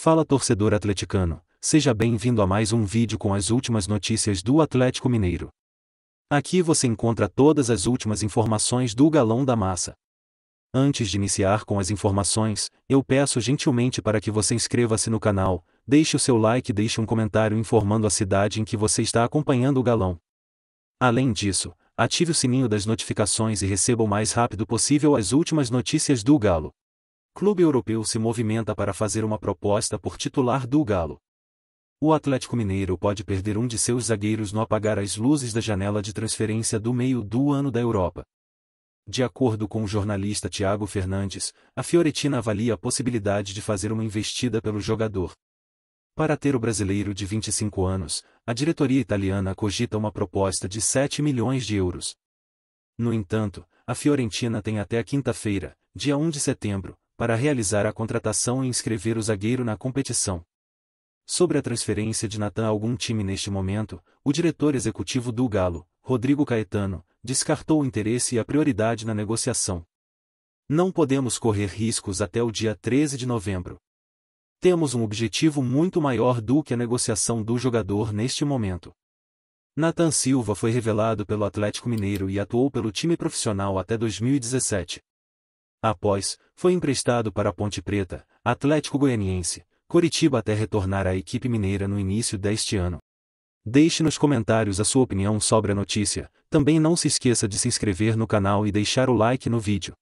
Fala torcedor atleticano, seja bem-vindo a mais um vídeo com as últimas notícias do Atlético Mineiro. Aqui você encontra todas as últimas informações do Galão da Massa. Antes de iniciar com as informações, eu peço gentilmente para que você inscreva-se no canal, deixe o seu like e deixe um comentário informando a cidade em que você está acompanhando o galão. Além disso, ative o sininho das notificações e receba o mais rápido possível as últimas notícias do Galo clube europeu se movimenta para fazer uma proposta por titular do Galo. O Atlético Mineiro pode perder um de seus zagueiros no apagar as luzes da janela de transferência do meio do ano da Europa. De acordo com o jornalista Tiago Fernandes, a Fiorentina avalia a possibilidade de fazer uma investida pelo jogador. Para ter o brasileiro de 25 anos, a diretoria italiana cogita uma proposta de 7 milhões de euros. No entanto, a Fiorentina tem até a quinta-feira, dia 1 de setembro, para realizar a contratação e inscrever o zagueiro na competição. Sobre a transferência de Natan a algum time neste momento, o diretor executivo do Galo, Rodrigo Caetano, descartou o interesse e a prioridade na negociação. Não podemos correr riscos até o dia 13 de novembro. Temos um objetivo muito maior do que a negociação do jogador neste momento. Nathan Silva foi revelado pelo Atlético Mineiro e atuou pelo time profissional até 2017. Após, foi emprestado para Ponte Preta, Atlético Goianiense, Coritiba até retornar à equipe mineira no início deste ano. Deixe nos comentários a sua opinião sobre a notícia, também não se esqueça de se inscrever no canal e deixar o like no vídeo.